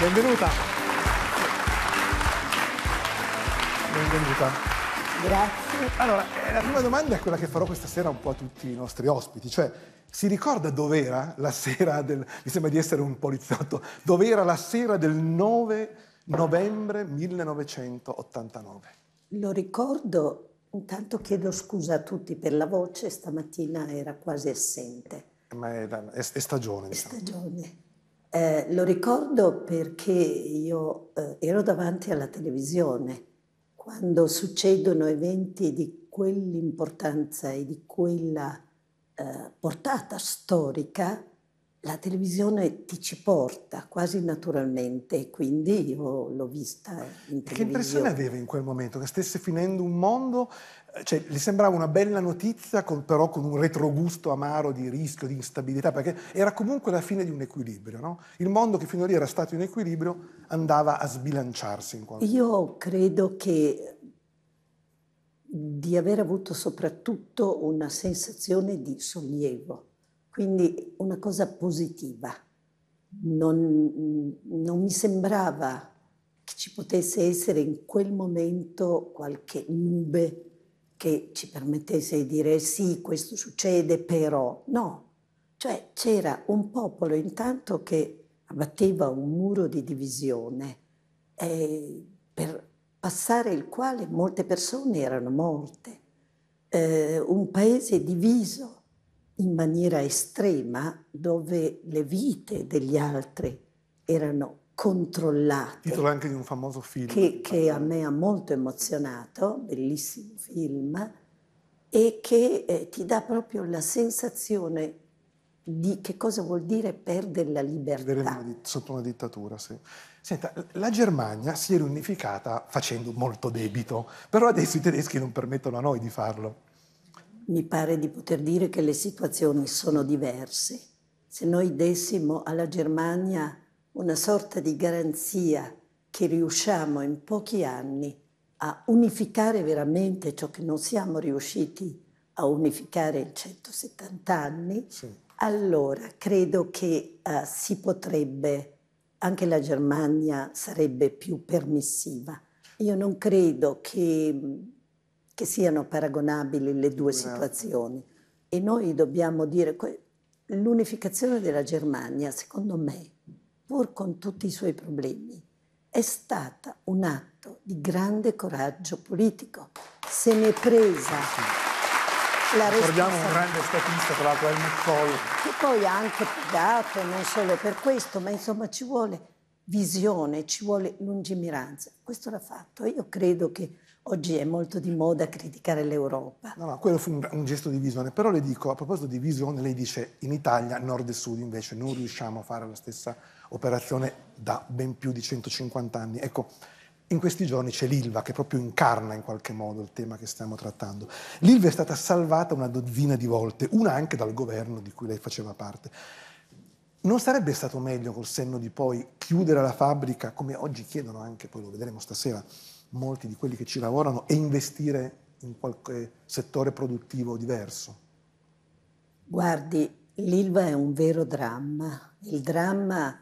Benvenuta. Benvenuta. Grazie. Allora, eh, la prima domanda è quella che farò questa sera un po' a tutti i nostri ospiti, cioè si ricorda dov'era la sera del... mi sembra di essere un poliziotto, dov'era la sera del 9 novembre 1989? Lo ricordo, intanto chiedo scusa a tutti per la voce, stamattina era quasi assente. Ma è, è stagione. Diciamo. È stagione. Eh, lo ricordo perché io eh, ero davanti alla televisione quando succedono eventi di quell'importanza e di quella eh, portata storica la televisione ti ci porta quasi naturalmente quindi io l'ho vista in televisione. Che impressione aveva in quel momento? Che stesse finendo un mondo? Eh, cioè, le sembrava una bella notizia con, però con un retrogusto amaro di rischio, di instabilità, perché era comunque la fine di un equilibrio, no? Il mondo che fino a lì era stato in equilibrio andava a sbilanciarsi in qualche modo. Io credo che di aver avuto soprattutto una sensazione di sollievo quindi una cosa positiva. Non, non mi sembrava che ci potesse essere in quel momento qualche nube che ci permettesse di dire sì, questo succede, però no. Cioè c'era un popolo intanto che abbatteva un muro di divisione eh, per passare il quale molte persone erano morte, eh, un paese diviso in maniera estrema, dove le vite degli altri erano controllate. Titolo anche di un famoso film. Che, che a me ha molto emozionato, bellissimo film, e che eh, ti dà proprio la sensazione di che cosa vuol dire perdere la libertà. Perdere sotto una dittatura, sì. Senta, la Germania si è riunificata facendo molto debito, però adesso i tedeschi non permettono a noi di farlo mi pare di poter dire che le situazioni sono diverse. Se noi dessimo alla Germania una sorta di garanzia che riusciamo in pochi anni a unificare veramente ciò che non siamo riusciti a unificare in 170 anni, sì. allora credo che uh, si potrebbe, anche la Germania sarebbe più permissiva. Io non credo che che siano paragonabili le due situazioni. E noi dobbiamo dire, l'unificazione della Germania, secondo me, pur con tutti i suoi problemi, è stata un atto di grande coraggio politico. Se ne è presa la Ricordiamo un grande statista, tra l'altro, Helmut Kohl. Che poi ha anche pagato, non solo per questo, ma insomma ci vuole visione, ci vuole lungimiranza. Questo l'ha fatto. Io credo che Oggi è molto di moda criticare l'Europa. No, no, quello fu un, un, gesto di visione, però le dico, a proposito di visione, lei dice in Italia, nord e sud invece, non riusciamo a fare la stessa operazione da ben più di 150 anni. Ecco, in questi giorni c'è l'ILVA che proprio incarna in qualche modo il tema che stiamo trattando. L'ILVA è stata salvata una dozzina di volte, una anche dal governo di cui lei faceva parte. Non sarebbe stato meglio col senno di poi chiudere la fabbrica, come oggi chiedono anche, poi lo vedremo stasera, molti di quelli che ci lavorano e investire in qualche settore produttivo diverso? Guardi, l'Ilva è un vero dramma, il dramma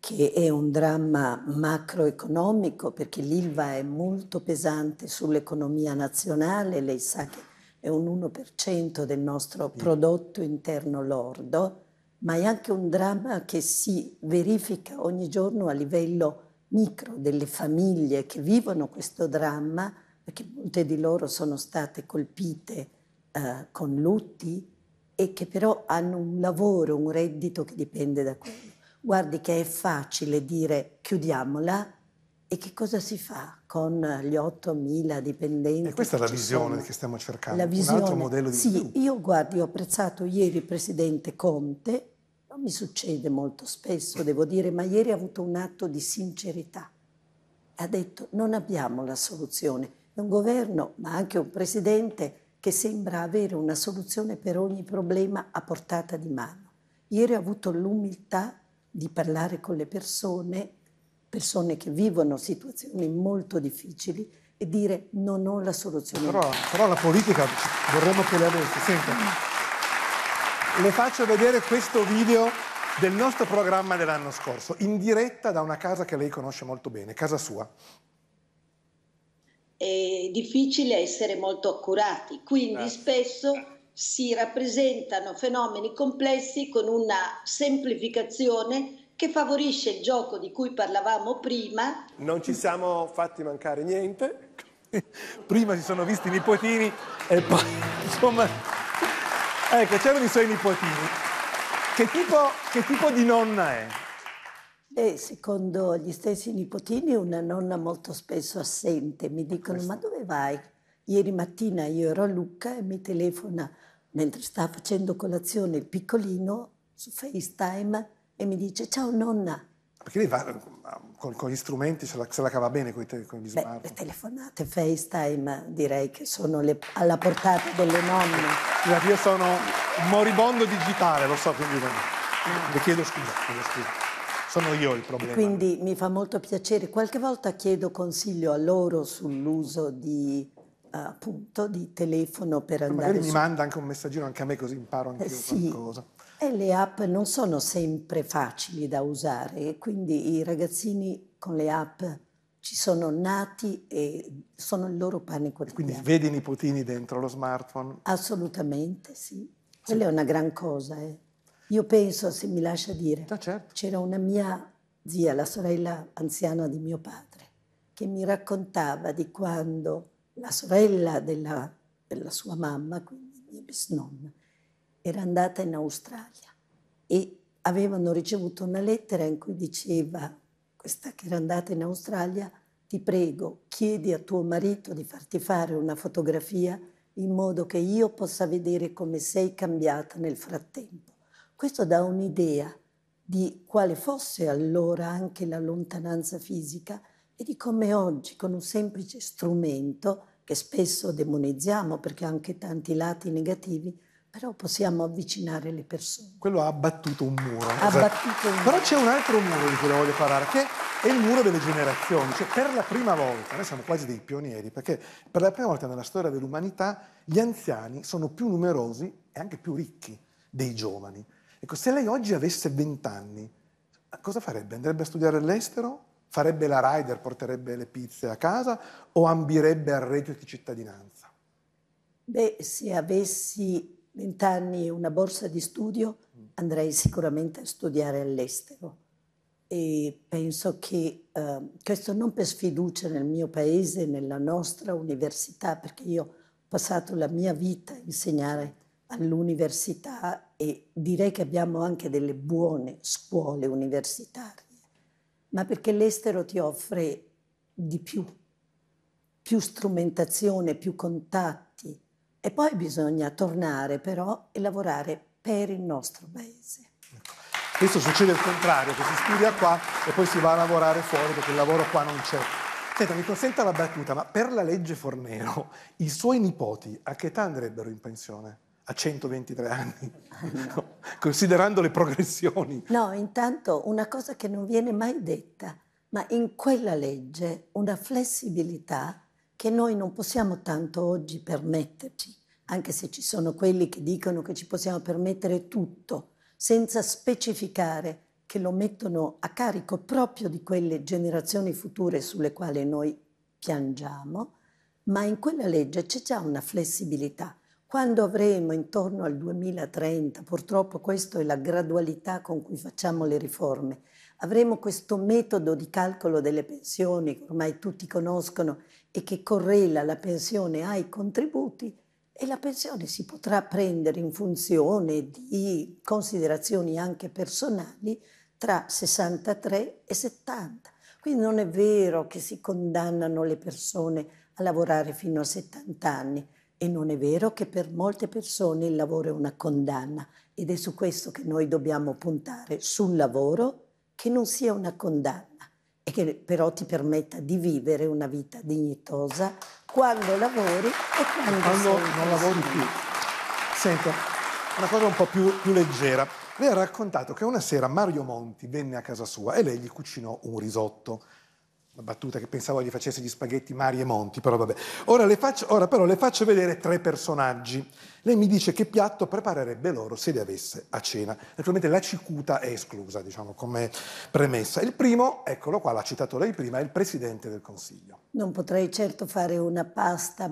che è un dramma macroeconomico perché l'Ilva è molto pesante sull'economia nazionale, lei sa che è un 1% del nostro prodotto interno lordo, ma è anche un dramma che si verifica ogni giorno a livello micro delle famiglie che vivono questo dramma, perché molte di loro sono state colpite eh, con lutti e che però hanno un lavoro, un reddito che dipende da quello. Guardi che è facile dire chiudiamola e che cosa si fa con gli 8.000 dipendenti? E questa è la visione sono? che stiamo cercando, la visione, un altro modello di Sì, più. io guardi, ho apprezzato ieri il presidente Conte non mi succede molto spesso, devo dire, ma ieri ha avuto un atto di sincerità. Ha detto non abbiamo la soluzione. È un governo, ma anche un presidente, che sembra avere una soluzione per ogni problema a portata di mano. Ieri ha avuto l'umiltà di parlare con le persone, persone che vivono situazioni molto difficili, e dire non ho la soluzione. Però, però la politica vorremmo che le avesse. Senta. Le faccio vedere questo video del nostro programma dell'anno scorso, in diretta da una casa che lei conosce molto bene, casa sua. È difficile essere molto accurati, quindi eh. spesso si rappresentano fenomeni complessi con una semplificazione che favorisce il gioco di cui parlavamo prima. Non ci siamo fatti mancare niente. prima si sono visti i nipotini e poi insomma Ecco, c'erano i suoi nipotini. Che tipo, che tipo di nonna è? Beh, secondo gli stessi nipotini, una nonna molto spesso assente. Mi ah, dicono, Questo. ma dove vai? Ieri mattina io ero a Lucca e mi telefona, mentre sta facendo colazione il piccolino, su FaceTime, e mi dice, ciao nonna, perché lei va, con, con, gli strumenti se la, se la cava bene con, te, con gli Beh, smartphone. Le telefonate, FaceTime, direi che sono le, alla portata delle nonne. Io sono moribondo digitale, lo so, quindi no. Ah. le chiedo scusa, chiedo scusa. Sono io il problema. Quindi mi fa molto piacere. Qualche volta chiedo consiglio a loro sull'uso di appunto di telefono per andare magari su... mi manda anche un messaggino anche a me così imparo anche io eh, sì. qualcosa e le app non sono sempre facili da usare, quindi i ragazzini con le app ci sono nati e sono il loro pane quotidiano. Quindi vedi i nipotini dentro lo smartphone? Assolutamente sì. Quella sì. è una gran cosa. Eh. Io penso, se mi lascia dire, ah, certo. c'era una mia zia, la sorella anziana di mio padre, che mi raccontava di quando la sorella della, della sua mamma, quindi mia bisnonna, era andata in Australia e avevano ricevuto una lettera in cui diceva, questa che era andata in Australia, ti prego, chiedi a tuo marito di farti fare una fotografia in modo che io possa vedere come sei cambiata nel frattempo. Questo dà un'idea di quale fosse allora anche la lontananza fisica e di come oggi con un semplice strumento, che spesso demonizziamo perché ha anche tanti lati negativi, però possiamo avvicinare le persone. Quello ha abbattuto un muro. Ha abbattuto un muro. Però c'è un altro muro di cui voglio parlare, che è il muro delle generazioni. Cioè, per la prima volta, noi siamo quasi dei pionieri, perché per la prima volta nella storia dell'umanità gli anziani sono più numerosi e anche più ricchi dei giovani. Ecco, se lei oggi avesse 20 anni, cosa farebbe? Andrebbe a studiare all'estero? Farebbe la rider, porterebbe le pizze a casa o ambirebbe al reddito di cittadinanza? Beh, se avessi vent'anni e una borsa di studio, mm. andrei sicuramente a studiare all'estero. E penso che eh, questo non per sfiducia nel mio paese, nella nostra università, perché io ho passato la mia vita a insegnare all'università e direi che abbiamo anche delle buone scuole universitarie, ma perché l'estero ti offre di più, più strumentazione, più contatto e poi bisogna tornare però e lavorare per il nostro paese. Ecco. Questo succede il contrario, che si studia qua e poi si va a lavorare fuori perché il lavoro qua non c'è. Senta, mi consenta la battuta, ma per la legge Fornero i suoi nipoti a che età andrebbero in pensione? A 123 anni? No. Considerando le progressioni. No, intanto una cosa che non viene mai detta, ma in quella legge una flessibilità che noi non possiamo tanto oggi permetterci, anche se ci sono quelli che dicono che ci possiamo permettere tutto, senza specificare che lo mettono a carico proprio di quelle generazioni future sulle quali noi piangiamo, ma in quella legge c'è già una flessibilità. Quando avremo intorno al 2030, purtroppo questa è la gradualità con cui facciamo le riforme, avremo questo metodo di calcolo delle pensioni che ormai tutti conoscono e che correla la pensione ai contributi e la pensione si potrà prendere in funzione di considerazioni anche personali tra 63 e 70. Quindi non è vero che si condannano le persone a lavorare fino a 70 anni e non è vero che per molte persone il lavoro è una condanna ed è su questo che noi dobbiamo puntare, sul lavoro che non sia una condanna e che però ti permetta di vivere una vita dignitosa quando lavori e quando, quando non lavori più. Senta, una cosa un po' più, più leggera. Lei ha raccontato che una sera Mario Monti venne a casa sua e lei gli cucinò un risotto la battuta che pensavo gli facesse gli spaghetti Mari e Monti, però vabbè. Ora, faccio, ora, però le faccio vedere tre personaggi. Lei mi dice che piatto preparerebbe loro se li avesse a cena. Naturalmente la cicuta è esclusa, diciamo, come premessa. Il primo, eccolo qua, l'ha citato lei prima, è il Presidente del Consiglio. Non potrei certo fare una pasta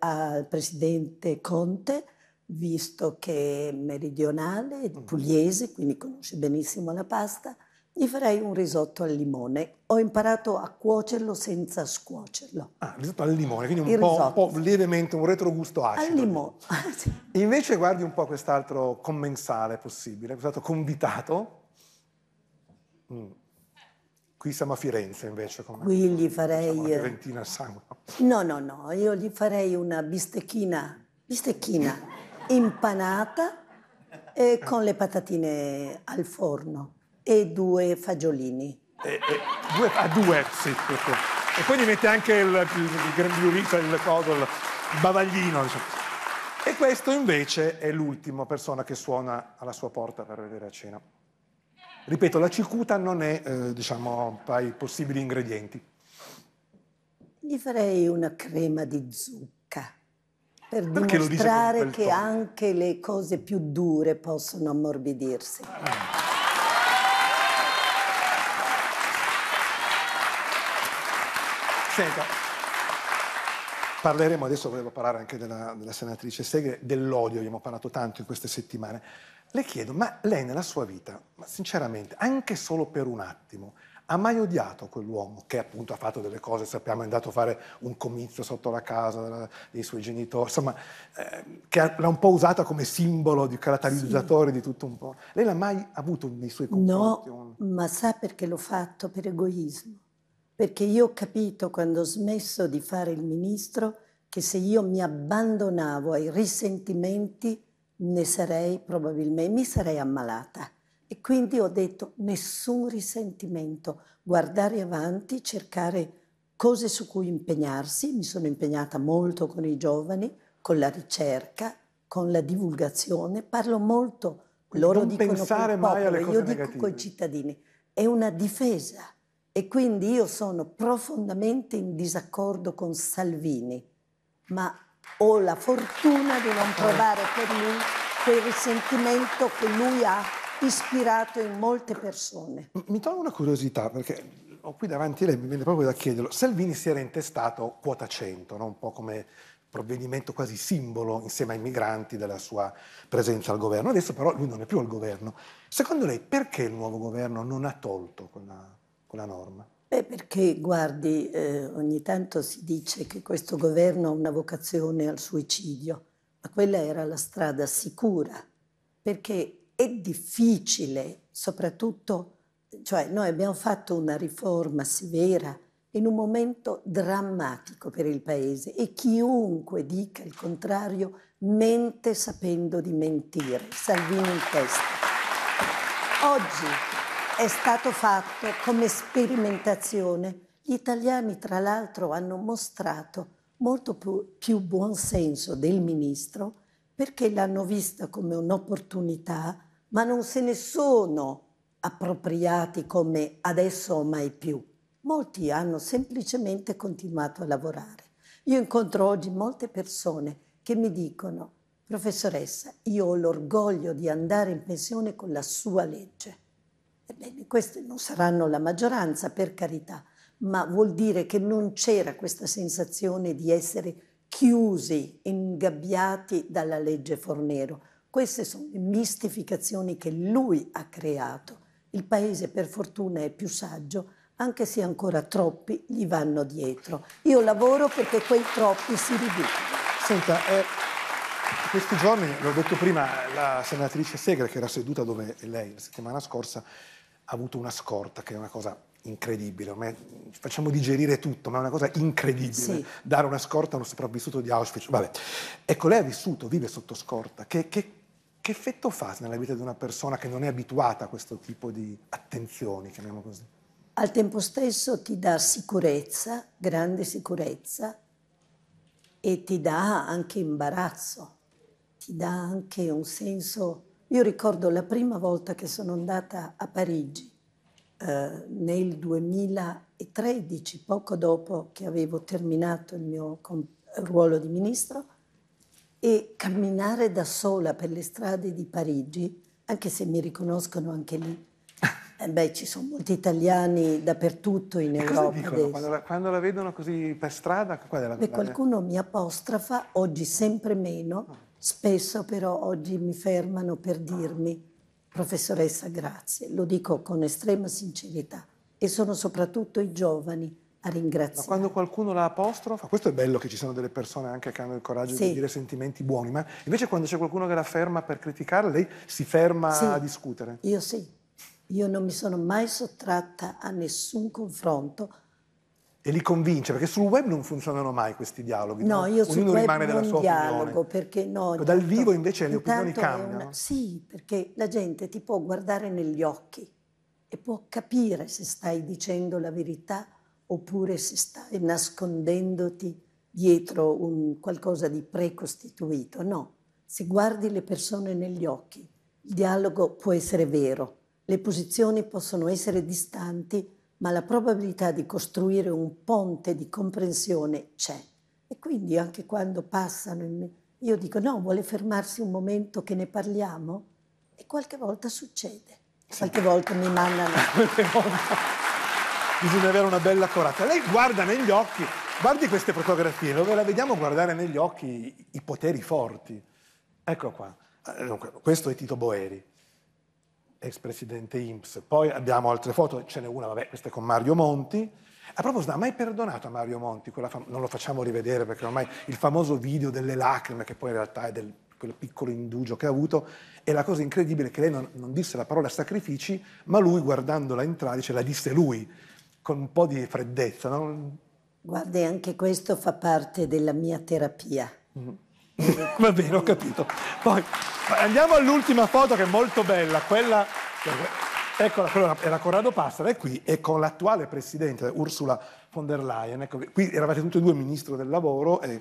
al Presidente Conte, visto che è meridionale, è mm. pugliese, quindi conosce benissimo la pasta gli farei un risotto al limone. Ho imparato a cuocerlo senza scuocerlo. Ah, risotto al limone, quindi un po', un po', lievemente un retrogusto acido. Al limone. Invece guardi un po' quest'altro commensale possibile, quest'altro convitato. Mm. Qui siamo a Firenze invece. Come, Qui gli farei... Diciamo, Fiorentina sangue. No, no, no, io gli farei una bistecchina, bistecchina impanata eh, con le patatine al forno e due fagiolini. E, e, due, ah, due, sì. E poi gli mette anche il, il, il grembiulito, il codo, il bavaglino. Diciamo. E questo invece è l'ultima persona che suona alla sua porta per venire a cena. Ripeto, la cicuta non è, eh, diciamo, tra i possibili ingredienti. Gli farei una crema di zucca per Perché dimostrare che anche le cose più dure possono ammorbidirsi. Ah. Senta, parleremo adesso, volevo parlare anche della, della senatrice Segre, dell'odio, abbiamo parlato tanto in queste settimane. Le chiedo, ma lei nella sua vita, ma sinceramente, anche solo per un attimo, ha mai odiato quell'uomo che appunto ha fatto delle cose, sappiamo, è andato a fare un comizio sotto la casa dei suoi genitori, insomma, eh, che l'ha un po' usata come simbolo di caratterizzatore sì. di tutto un po'. Lei l'ha mai avuto nei suoi confronti? No, un... ma sa perché l'ho fatto? Per egoismo perché io ho capito quando ho smesso di fare il ministro che se io mi abbandonavo ai risentimenti ne sarei probabilmente, mi sarei ammalata. E quindi ho detto nessun risentimento, guardare avanti, cercare cose su cui impegnarsi, mi sono impegnata molto con i giovani, con la ricerca, con la divulgazione, parlo molto, quindi loro non dicono pensare mai popolo, alle cose io negative. dico con i cittadini, è una difesa e quindi io sono profondamente in disaccordo con Salvini, ma ho la fortuna di non provare per lui quel risentimento che lui ha ispirato in molte persone. Mi tolgo una curiosità, perché ho qui davanti a lei, mi viene proprio da chiederlo. Salvini si era intestato quota 100, no? un po' come provvedimento quasi simbolo insieme ai migranti della sua presenza al governo. Adesso però lui non è più al governo. Secondo lei perché il nuovo governo non ha tolto quella con la norma? Beh, perché guardi, eh, ogni tanto si dice che questo governo ha una vocazione al suicidio, ma quella era la strada sicura, perché è difficile, soprattutto, cioè noi abbiamo fatto una riforma severa in un momento drammatico per il Paese e chiunque dica il contrario mente sapendo di mentire, Salvini in testa. Oggi è stato fatto come sperimentazione. Gli italiani, tra l'altro, hanno mostrato molto più, più buon senso del ministro perché l'hanno vista come un'opportunità, ma non se ne sono appropriati come adesso o mai più. Molti hanno semplicemente continuato a lavorare. Io incontro oggi molte persone che mi dicono, professoressa, io ho l'orgoglio di andare in pensione con la sua legge. Ebbene, eh Queste non saranno la maggioranza, per carità, ma vuol dire che non c'era questa sensazione di essere chiusi, ingabbiati dalla legge Fornero. Queste sono le mistificazioni che lui ha creato. Il paese per fortuna è più saggio, anche se ancora troppi gli vanno dietro. Io lavoro perché quei troppi si riducano. Senta, eh, questi giorni, l'ho detto prima, la senatrice Segre, che era seduta dove lei la settimana scorsa, avuto una scorta, che è una cosa incredibile, ormai facciamo digerire tutto, ma è una cosa incredibile sì. dare una scorta a uno sopravvissuto di Auschwitz. Vabbè. Ecco, lei ha vissuto, vive sotto scorta. Che, che, che, effetto fa nella vita di una persona che non è abituata a questo tipo di attenzioni, chiamiamo così? Al tempo stesso ti dà sicurezza, grande sicurezza, e ti dà anche imbarazzo, ti dà anche un senso io ricordo la prima volta che sono andata a Parigi, eh, nel 2013, poco dopo che avevo terminato il mio ruolo di ministro, e camminare da sola per le strade di Parigi, anche se mi riconoscono anche lì, eh beh, ci sono molti italiani dappertutto in e Europa. Quando la, quando la, vedono così per strada? Beh, qualcuno mi apostrofa, oggi sempre meno, ah. Spesso però oggi mi fermano per dirmi, professoressa, grazie, lo dico con estrema sincerità e sono soprattutto i giovani a ringraziare. Ma quando qualcuno la apostrofa, questo è bello che ci sono delle persone anche che hanno il coraggio sì. di dire sentimenti buoni, ma invece quando c'è qualcuno che la ferma per criticare, lei si ferma sì. a discutere. Io sì, io non mi sono mai sottratta a nessun confronto e li convince, perché sul web non funzionano mai questi dialoghi. No, no? io sul Ognuno web rimane della sua dialogo, opinione. perché no. Ecco, dal tanto, vivo invece le opinioni cambiano. Una, sì, perché la gente ti può guardare negli occhi e può capire se stai dicendo la verità oppure se stai nascondendoti dietro un qualcosa di precostituito. No, se guardi le persone negli occhi, il dialogo può essere vero, le posizioni possono essere distanti, ma la probabilità di costruire un ponte di comprensione c'è. E quindi anche quando passano, io dico no, vuole fermarsi un momento che ne parliamo? E qualche volta succede, qualche volta mi mandano... Bisogna avere una bella coraggio. Lei guarda negli occhi, guardi queste fotografie dove la vediamo guardare negli occhi i poteri forti. Ecco qua. questo è Tito Boeri ex presidente IMSS. Poi abbiamo altre foto, ce n'è una, vabbè, questa è con Mario Monti. A proposito, ha mai perdonato a Mario Monti? Fam- non lo facciamo rivedere perché ormai il famoso video delle lacrime, che poi in realtà è del quel piccolo indugio che ha avuto, e la cosa incredibile è che lei non, non disse la parola sacrifici, ma lui guardandola entrare dice la disse lui, con un po' di freddezza. No? Guardi, anche questo fa parte della mia terapia. Mm-hmm Va bene, ho capito. Poi andiamo all'ultima foto che è molto bella, quella... Eccola, quella era Corrado Passera, è qui, e con l'attuale presidente Ursula von der Leyen. Ecco, qui eravate tutti e due ministro del lavoro. E,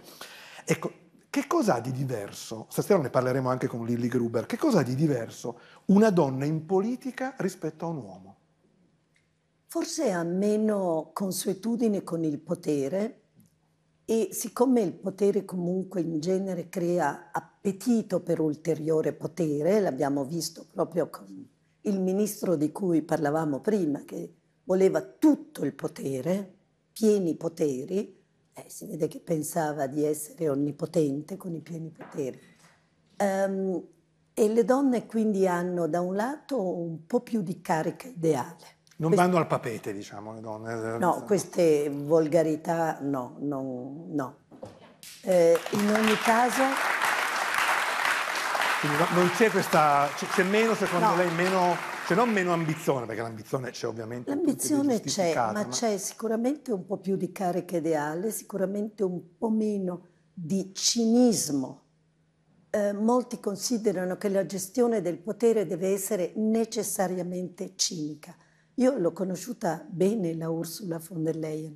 ecco, che cosa ha di diverso? Stasera ne parleremo anche con Lilly Gruber. Che cosa ha di diverso una donna in politica rispetto a un uomo? Forse ha meno consuetudine con il potere, e siccome il potere comunque in genere crea appetito per ulteriore potere, l'abbiamo visto proprio con il ministro di cui parlavamo prima, che voleva tutto il potere, pieni poteri, eh, si vede che pensava di essere onnipotente con i pieni poteri. Um, e le donne quindi hanno da un lato un po' più di carica ideale, non vanno al papete, diciamo, le donne. No, queste volgarità no, non, no. Eh, in ogni caso... Quindi non c'è questa... c'è meno, secondo no. lei, meno... Cioè non meno ambizione, perché l'ambizione c'è ovviamente. L'ambizione c'è, ma, ma... c'è sicuramente un po' più di carica ideale, sicuramente un po' meno di cinismo. Eh, molti considerano che la gestione del potere deve essere necessariamente cinica. Io l'ho conosciuta bene la Ursula von der Leyen.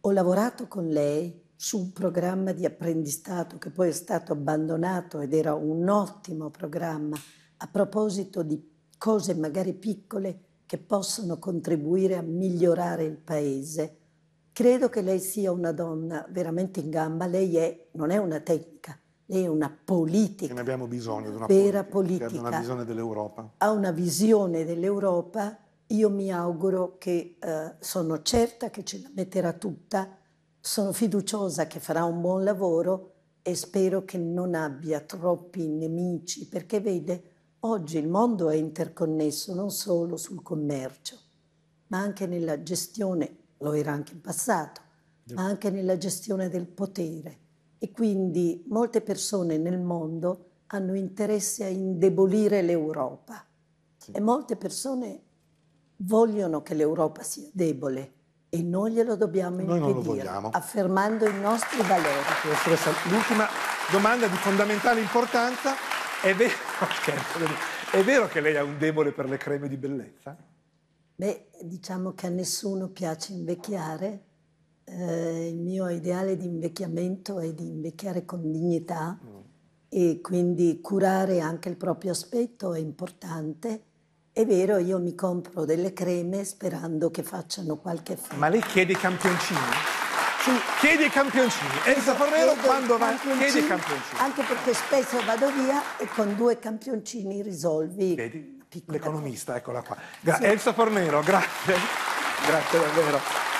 Ho lavorato con lei su un programma di apprendistato che poi è stato abbandonato ed era un ottimo programma a proposito di cose magari piccole che possono contribuire a migliorare il paese. Credo che lei sia una donna veramente in gamba, lei è, non è una tecnica, lei è una politica. E ne abbiamo bisogno di una vera politica. politica. Ha visione dell'Europa. Ha una visione dell'Europa io mi auguro che, eh, sono certa che ce la metterà tutta, sono fiduciosa che farà un buon lavoro e spero che non abbia troppi nemici, perché vede, oggi il mondo è interconnesso non solo sul commercio, ma anche nella gestione, lo era anche in passato, ma anche nella gestione del potere. E quindi molte persone nel mondo hanno interesse a indebolire l'Europa sì. e molte persone vogliono che l'Europa sia debole e noi glielo dobbiamo noi impedire, affermando i nostri valori. l'ultima domanda di fondamentale importanza, è vero, è vero che lei ha un debole per le creme di bellezza? Beh, diciamo che a nessuno piace invecchiare, eh, il mio ideale di invecchiamento è di invecchiare con dignità mm. e quindi curare anche il proprio aspetto è importante è vero, io mi compro delle creme sperando che facciano qualche effetto. Ma lei chiede i campioncini? Sì. Chiede i campioncini. Elsa Fornero quando va? Chiede i campioncini. Anche perché spesso vado via e con due campioncini risolvi. Vedi? L'economista, eccola qua. Gra sì. Elsa Fornero, grazie. grazie davvero.